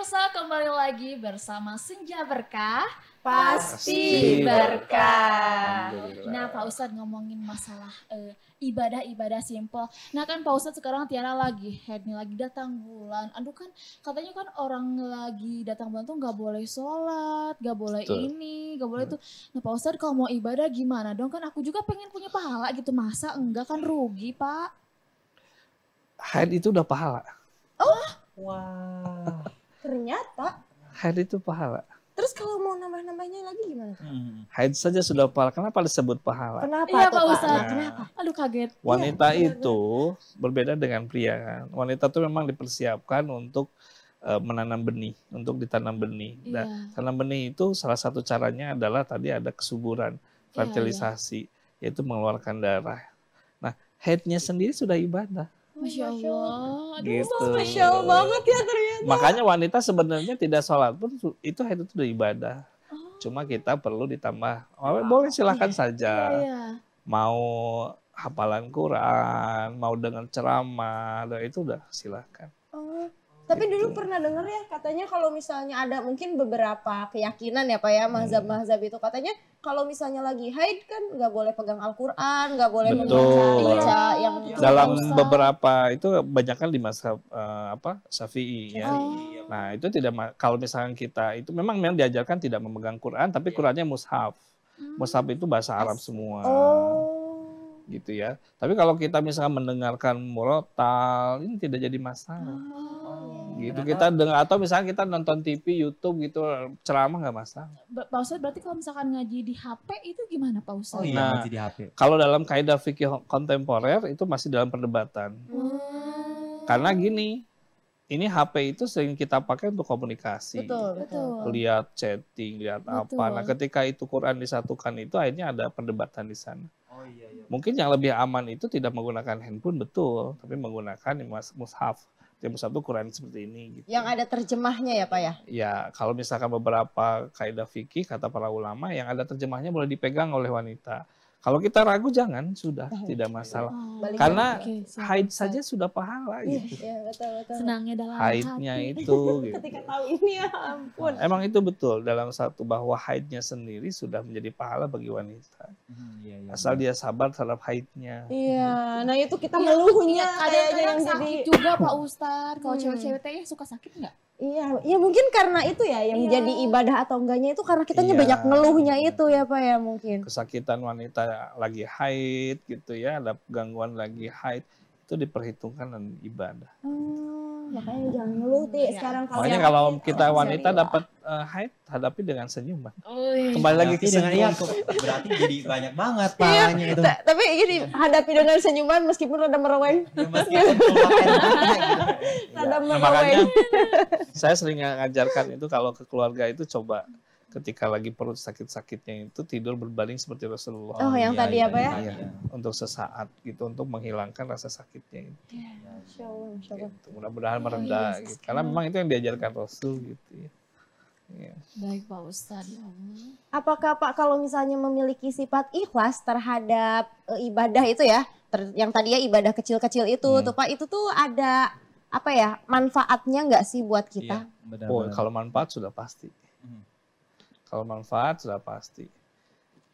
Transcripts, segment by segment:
pemirsa, kembali lagi bersama Senja Berkah. Pasti, berkah. Nah, Pak Ustadz ngomongin masalah eh, ibadah-ibadah simpel. Nah kan Pak Ustadz sekarang Tiara lagi head nih, lagi datang bulan. Aduh kan katanya kan orang lagi datang bulan tuh gak boleh sholat, Gak boleh Betul. ini, gak boleh hmm. itu. Nah Pak Ustadz kalau mau ibadah gimana dong? Kan aku juga pengen punya pahala gitu. Masa enggak kan rugi Pak? Head itu udah pahala. Oh? Wah. Wow. Ternyata. Haid itu pahala. Terus kalau mau nambah-nambahnya lagi gimana? Hmm. Haid saja sudah pahala. Kenapa disebut pahala? Kenapa iya, Pak Ustaz? Nah, Kenapa? Aduh kaget. Wanita ya, itu bener. berbeda dengan pria kan. Wanita itu memang dipersiapkan untuk eh, menanam benih, untuk ditanam benih. Iya. Nah, tanam benih itu salah satu caranya adalah tadi ada kesuburan, iya, fertilisasi, iya, iya. yaitu mengeluarkan darah. Nah, headnya sendiri sudah ibadah. Masya Allah. Aduh, gitu. Masya Allah banget ya ternyata. Makanya wanita sebenarnya tidak sholat pun itu itu sudah ibadah. Oh. Cuma kita perlu ditambah. Oh, boleh silahkan iya. saja. Iya, iya. Mau hafalan Quran, mau dengan ceramah, itu udah silahkan. Tapi gitu. dulu pernah denger ya katanya kalau misalnya ada mungkin beberapa keyakinan ya Pak ya hmm. mazhab-mazhab itu katanya kalau misalnya lagi haid kan nggak boleh pegang Al-Qur'an, nggak boleh Betul. membaca ya. yang dalam usah. beberapa itu banyak kan di mazhab uh, apa Syafi'i ya. ya. Nah, itu tidak kalau misalnya kita itu memang memang diajarkan tidak memegang Quran tapi iya. Qurannya mushaf. Hmm. Mushaf itu bahasa Arab semua. Oh gitu ya. Tapi kalau kita misalnya mendengarkan murotal, ini tidak jadi masalah. Oh gitu kita dengar atau misalnya kita nonton TV YouTube gitu ceramah nggak masalah Pak Ustadz berarti kalau misalkan ngaji di HP itu gimana Pak Ustadz? Oh iya nah, di HP kalau dalam kaidah fikih kontemporer itu masih dalam perdebatan hmm. karena gini ini HP itu sering kita pakai untuk komunikasi. Betul, betul. Lihat chatting, lihat betul. apa. Nah, ketika itu Quran disatukan itu akhirnya ada perdebatan di sana. Oh iya, iya. Mungkin yang lebih aman itu tidak menggunakan handphone betul, tapi menggunakan mushaf tiap Sabtu Quran seperti ini. Gitu. Yang ada terjemahnya ya Pak ya? Ya, kalau misalkan beberapa kaidah fikih kata para ulama yang ada terjemahnya boleh dipegang oleh wanita. Kalau kita ragu jangan, sudah oh, tidak iya. masalah. Oh, Karena okay, haid saja sudah pahala iya, gitu. Yeah, betul, betul. Senangnya dalam haidnya hati. itu. Gitu. Ketika tahu ini ya ampun. Nah, emang itu betul dalam satu bahwa haidnya sendiri sudah menjadi pahala bagi wanita. Hmm, iya, iya, Asal iya. dia sabar terhadap haidnya. Iya, gitu. nah itu kita ya, meluhnya Ada yang jadi sakit juga Pak Ustadz. Kalau hmm. cewek-cewek teh suka sakit enggak? Iya, ya mungkin karena itu ya yang iya. jadi ibadah atau enggaknya itu karena kita iya. banyak ngeluhnya itu ya Pak ya mungkin. Kesakitan wanita lagi haid gitu ya, ada gangguan lagi haid itu diperhitungkan dan ibadah. Hmm, makanya jangan ngeluh deh ya. sekarang kalau Makanya kalau kita wanita dapat uh, hadapi dengan senyuman. Mbak. Oh, iya. Kembali lagi ke dengan iya berarti jadi banyak banget iya, pahalanya itu. Tapi ini hadapi dengan senyuman meskipun ada meraweng. Ya, meskipun gitu. iya. ya, makanya saya sering ngajarkan itu kalau ke keluarga itu coba ketika lagi perut sakit-sakitnya itu tidur berbaring seperti Rasulullah. Oh, yang iya, iya, ya, tadi ya, apa ya? ya? Untuk sesaat gitu untuk menghilangkan rasa sakitnya iya, gitu. Ya, insya Allah, insya Allah. Mudah-mudahan oh, merendah gitu. Karena memang itu yang diajarkan Rasul gitu ya. ya. Baik Pak Ustadz. Apakah Pak kalau misalnya memiliki sifat ikhlas terhadap e, ibadah itu ya, ter, yang tadi ya ibadah kecil-kecil itu hmm. tuh Pak itu tuh ada apa ya manfaatnya nggak sih buat kita? Iya, benar -benar. Oh, kalau manfaat sudah pasti. Hmm. Kalau manfaat sudah pasti.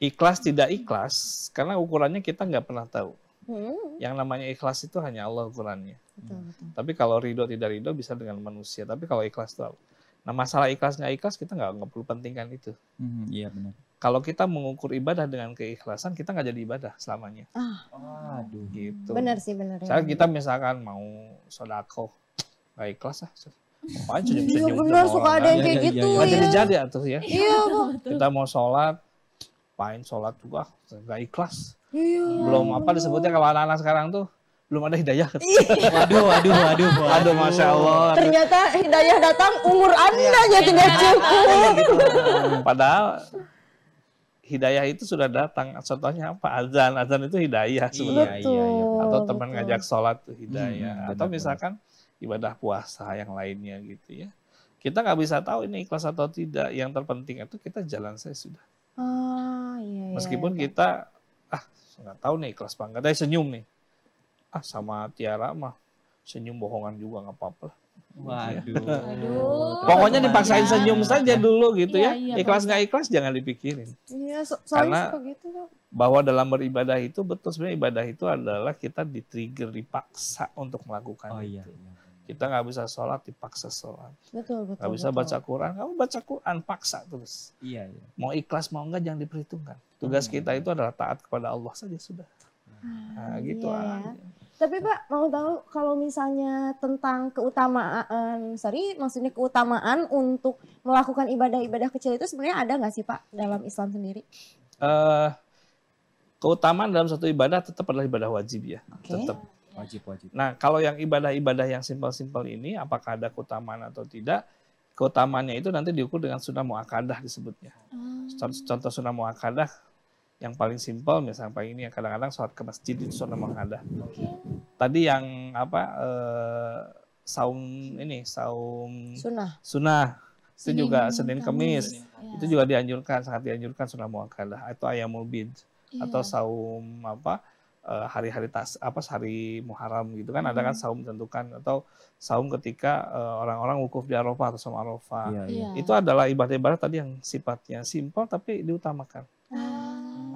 Ikhlas tidak ikhlas, karena ukurannya kita nggak pernah tahu. Hmm. Yang namanya ikhlas itu hanya Allah ukurannya. Betul, betul. Tapi kalau ridho tidak ridho bisa dengan manusia. Tapi kalau ikhlas tahu. Nah masalah ikhlas nggak ikhlas kita nggak perlu pentingkan itu. Hmm, iya benar. Kalau kita mengukur ibadah dengan keikhlasan, kita nggak jadi ibadah selamanya. Ah. aduh. Gitu. Benar sih benar. Ya. kita misalkan mau sodako, nggak ikhlas ah. Apaan senyum-senyum? Iya benar suka ada yang kayak iya, iya, gitu ya. Jadi iya. jadi atuh ya. Iya Kita mau sholat, pahin sholat juga nggak ikhlas. Iya. Belum apa disebutnya kalau anak-anak sekarang tuh belum ada hidayah. waduh, waduh, waduh, waduh, masya Allah. Ternyata hidayah datang umur anda ya tidak cukup. Gitu. Padahal hidayah itu sudah datang. Contohnya apa? Azan. Azan itu hidayah sebenarnya. Iya, iya, iya. Atau teman ngajak sholat itu hidayah. Hmm, Atau misalkan benar ibadah puasa yang lainnya gitu ya. Kita nggak bisa tahu ini ikhlas atau tidak. Yang terpenting itu kita jalan saya sudah. Oh, iya, iya, Meskipun iya, kita ah nggak tahu nih ikhlas bangga Saya senyum nih. Ah sama Tiara mah senyum bohongan juga nggak apa-apa lah. Waduh. Waduh. Pokoknya dipaksain senyum saja dulu gitu ya. iya, ya. ikhlas nggak ikhlas jangan dipikirin. Iya, so soalnya Karena gitu Bahwa dalam beribadah itu betul sebenarnya ibadah itu adalah kita di-trigger, dipaksa untuk melakukan oh, iya, itu. Iya, Kita nggak bisa sholat dipaksa sholat. Betul betul. Nggak bisa baca Quran, kamu baca Quran paksa terus. Iya iya. Mau ikhlas mau nggak jangan diperhitungkan. Tugas hmm, kita itu adalah taat kepada Allah saja sudah. Ah, nah gitu iya. aja. Tapi Pak mau tahu kalau misalnya tentang keutamaan, sorry, maksudnya keutamaan untuk melakukan ibadah-ibadah kecil itu sebenarnya ada nggak sih Pak dalam Islam sendiri? Uh, keutamaan dalam satu ibadah tetap adalah ibadah wajib ya, okay. tetap. Wajib wajib. Nah kalau yang ibadah-ibadah yang simpel-simpel ini, apakah ada keutamaan atau tidak? Keutamaannya itu nanti diukur dengan sunnah muakadah disebutnya. Hmm. Ah. Contoh sunnah muakadah yang paling simpel misalnya pagi ini ya, kadang-kadang sholat ke masjid itu sunnah mengada tadi yang apa eh, saum ini saum sunnah sunnah itu juga Senin kemis iya. itu juga dianjurkan sangat dianjurkan sunnah muakkadah atau ayamul bid iya. atau saum apa eh, hari-hari tas apa hari Muharram gitu kan ada kan iya. saum tentukan atau saum ketika eh, orang-orang wukuf di Arafah atau sama Arafah. Itu adalah ibadah-ibadah tadi yang sifatnya simpel tapi diutamakan.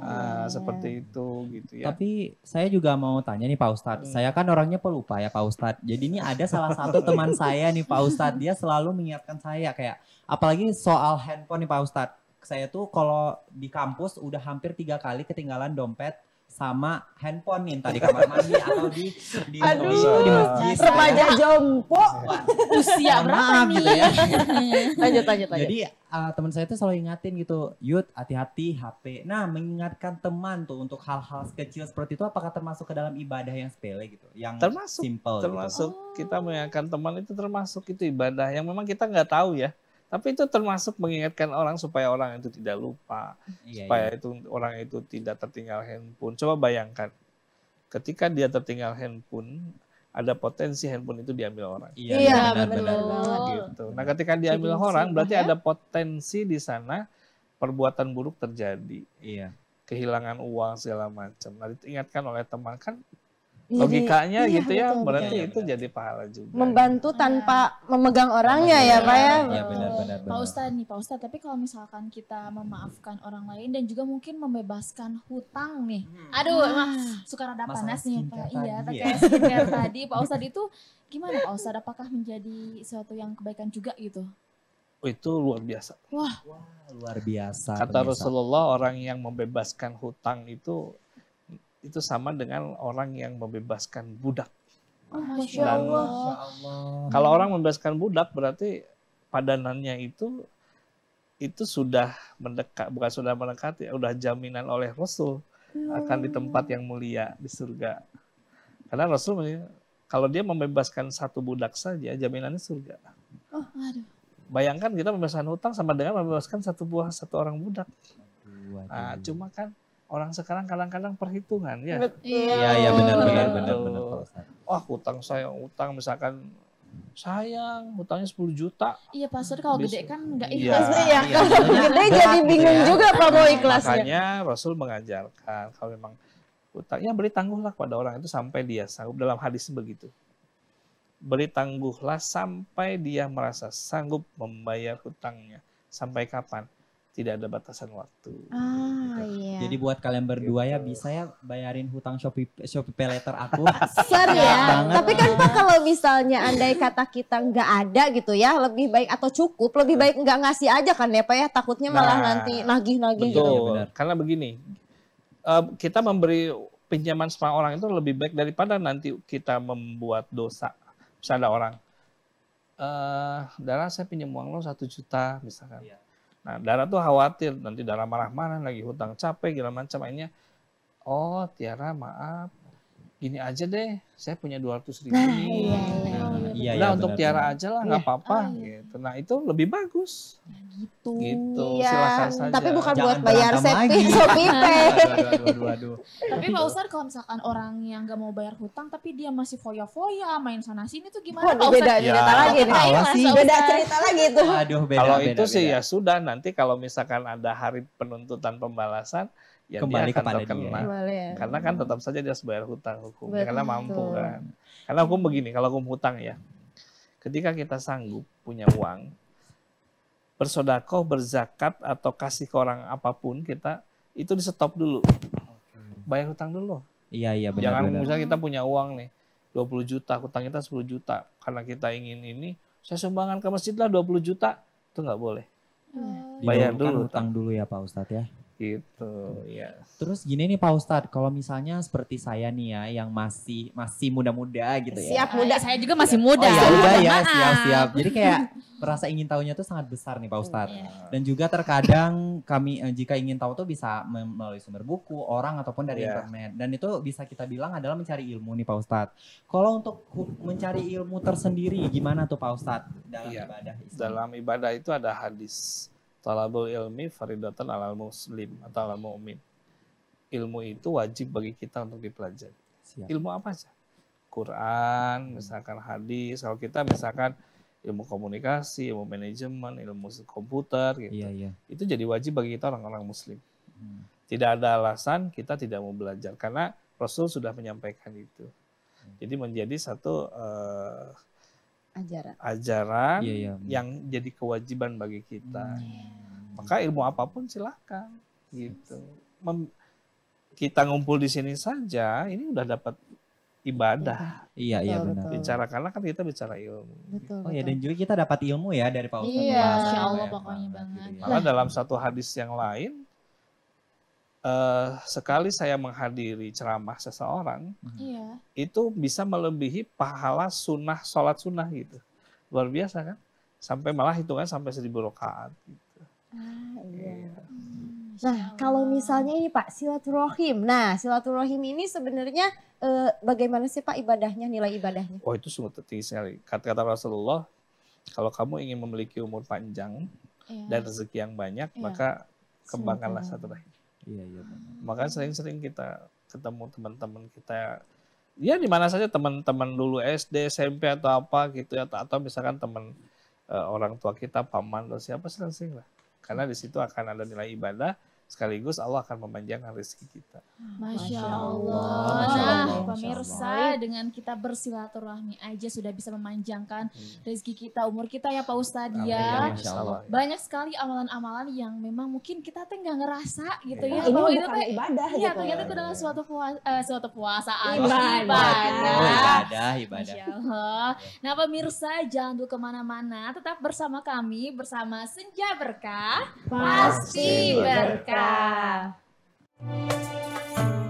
Ah, iya. seperti itu gitu ya. Tapi saya juga mau tanya nih Pak Ustadz. Hmm. Saya kan orangnya pelupa ya Pak Ustadz. Jadi ini ada salah satu teman saya nih Pak Ustadz. Dia selalu mengingatkan saya kayak apalagi soal handphone nih Pak Ustadz. Saya tuh kalau di kampus udah hampir tiga kali ketinggalan dompet sama handphone nih entah di kamar mandi atau di di Aduh, di masjid remaja jompo usia berapa nih gitu ya. lanjut lanjut lanjut jadi uh, teman saya itu selalu ingatin gitu yud hati-hati HP nah mengingatkan teman tuh untuk hal-hal kecil seperti itu apakah termasuk ke dalam ibadah yang sepele gitu yang termasuk simple gitu? termasuk gitu. kita mengingatkan teman itu termasuk itu ibadah yang memang kita nggak tahu ya tapi itu termasuk mengingatkan orang supaya orang itu tidak lupa, iya, iya. supaya iya. itu orang itu tidak tertinggal handphone. Coba bayangkan, ketika dia tertinggal handphone, ada potensi handphone itu diambil orang. Iya, iya benar-benar. Gitu. Nah, ketika diambil Jadi, orang, berarti ya? ada potensi di sana perbuatan buruk terjadi. Iya. Kehilangan uang segala macam. Nah, diingatkan oleh teman kan logikanya iya, gitu ya betul, berarti iya, itu jadi pahala juga membantu iya. tanpa ah. memegang orangnya ya, pak ya iya pak ustadz nih pak ustadz tapi kalau misalkan kita memaafkan orang lain dan juga mungkin membebaskan hutang nih hmm. aduh hmm. Ah. emang suka rada panas nih pak iya terkait ya. skincare tadi pak ustadz itu gimana pak ustadz apakah menjadi sesuatu yang kebaikan juga gitu oh, itu luar biasa. Wah, Wah luar biasa. Kata Rasulullah orang yang membebaskan hutang itu itu sama dengan orang yang membebaskan budak. Oh, Masya Dan Allah. Kalau orang membebaskan budak berarti padanannya itu itu sudah mendekat bukan sudah mendekati ya, sudah jaminan oleh Rasul hmm. akan di tempat yang mulia di surga. Karena Rasul kalau dia membebaskan satu budak saja jaminannya surga. Oh, aduh. Bayangkan kita membebaskan hutang sama dengan membebaskan satu buah satu orang budak. Nah, cuma kan orang sekarang kadang-kadang perhitungan ya. Iya, iya benar benar benar benar. Wah, utang saya utang misalkan sayang utangnya 10 juta. Iya Pak Sur kalau gede kan nggak iya, ikhlas ya, ya. kalau iya, gede jadi bingung ya. juga Pak mau ikhlasnya. Makanya Rasul mengajarkan kalau memang utangnya beri tangguhlah pada orang itu sampai dia sanggup dalam hadis begitu. Beri tangguhlah sampai dia merasa sanggup membayar hutangnya. Sampai kapan? tidak ada batasan waktu. Ah, gitu. iya. Jadi buat kalian berdua ya gitu. bisa ya bayarin hutang Shopee Shopee letter aku. Ser ya. Banget. Tapi kan Pak kalau misalnya andai kata kita nggak ada gitu ya, lebih baik atau cukup, lebih baik nggak ngasih aja kan ya Pak ya, takutnya nah, malah nah, nanti nagih-nagih gitu. Ya, benar. Karena begini, eh, kita memberi pinjaman sama orang itu lebih baik daripada nanti kita membuat dosa. Misalnya ada orang, darah eh, uh, darah saya pinjam uang lo satu juta misalkan. Iya Nah, Dara tuh khawatir nanti Dara marah-marah lagi hutang capek gila macam akhirnya oh Tiara maaf gini aja deh saya punya 200 ribu nah, iya, iya iya, udah iya, iya, untuk benar, tiara benar. aja lah iya. nggak iya. apa-apa Oh, iya. gitu nah itu lebih bagus gitu gitu Ya, saja tapi bukan Jangan buat bayar Shopee Shopee tapi gitu. Pak Ustad kalau misalkan orang yang nggak mau bayar hutang tapi dia masih foya-foya main sana sini tuh gimana Waduh, beda ya. cerita lagi nih sih. beda cerita lagi tuh aduh beda kalau itu sih ya sudah nanti kalau misalkan ada hari penuntutan pembalasan ya kembali dia akan kepada terkena. dia. Kembali ya. Karena kan tetap saja dia harus bayar hutang hukumnya karena mampu kan. Karena aku begini, kalau aku hutang ya, ketika kita sanggup punya uang, bersodakoh, berzakat, atau kasih ke orang apapun, kita itu di stop dulu. Bayar hutang dulu. Iya, iya benar. Jangan benar. misalnya kita punya uang nih, 20 juta, hutang kita 10 juta. Karena kita ingin ini, saya sumbangan ke masjid lah 20 juta. Itu nggak boleh. Hmm. Iya. Bayar dulu hutang. hutang dulu ya Pak Ustadz ya. Gitu, ya. Yes. Terus gini nih Pak Ustad kalau misalnya seperti saya nih ya, yang masih masih muda-muda gitu ya. Siap muda, saya juga masih oh, muda. Oh, ya udah ya, siap-siap. Jadi kayak merasa ingin tahunya tuh sangat besar nih Pak Ustad Yeah. Dan juga terkadang kami eh, jika ingin tahu tuh bisa melalui sumber buku, orang ataupun dari yeah. internet. Dan itu bisa kita bilang adalah mencari ilmu nih Pak Ustad Kalau untuk mencari ilmu tersendiri, gimana tuh Pak Ustad dalam yeah. ibadah? istri? Dalam ibadah itu ada hadis Talabul ilmi faridatan alal muslim atau alal mu'min. Ilmu itu wajib bagi kita untuk dipelajari. Siap. Ilmu apa saja? Quran, misalkan hadis. Kalau kita misalkan ilmu komunikasi, ilmu manajemen, ilmu komputer gitu. Iya, iya. Itu jadi wajib bagi kita orang-orang muslim. Hmm. Tidak ada alasan kita tidak mau belajar karena Rasul sudah menyampaikan itu. Hmm. Jadi menjadi satu uh, ajaran ajaran yeah, iya, iya, yeah. yang jadi kewajiban bagi kita hmm. maka ilmu apapun silahkan gitu Mem kita ngumpul di sini saja ini udah dapat ibadah. Iya, iya benar. Betul. Bicara karena kan kita bicara ilmu. Betul. Oh iya, betul. ya dan juga kita dapat ilmu ya dari Pak Ustaz. Iya, Masya Allah pokoknya banget. Malah dalam satu hadis yang lain Uh, sekali saya menghadiri ceramah seseorang, mm-hmm. itu bisa melebihi pahala sunnah sholat sunnah gitu, luar biasa kan? Sampai malah hitungan sampai seribu rakaat. Gitu. Ah, iya. Yeah. Hmm, nah, kalau misalnya ini Pak silaturahim. Nah, silaturahim ini sebenarnya e, bagaimana sih Pak ibadahnya, nilai ibadahnya? Oh, itu sungguh tinggi sekali. Kata-kata Rasulullah, kalau kamu ingin memiliki umur panjang iya. dan rezeki yang banyak, iya. maka kembangkanlah silaturahim. Iya, iya Makanya sering-sering kita ketemu teman-teman kita ya di mana saja teman-teman dulu SD, SMP atau apa gitu ya atau, atau misalkan teman uh, orang tua kita paman atau siapa sering-sering lah. Karena di situ akan ada nilai ibadah sekaligus Allah akan memanjangkan rezeki kita. Masya Allah. Masya Allah. Nah, pemirsa dengan kita bersilaturahmi aja sudah bisa memanjangkan hmm. rezeki kita, umur kita ya Pak Ustadz ya. Banyak sekali amalan-amalan yang memang mungkin kita tuh nggak ngerasa gitu ya. ya. Ini Bahwa itu ibadah Iya, gitu. ternyata itu adalah suatu puasa, uh, eh, suatu puasa ibadah. Ibadah, oh, ibadah, ibadah. Nah, pemirsa jangan dulu kemana-mana, tetap bersama kami bersama Senja Berkah pasti berkah. ค่ะ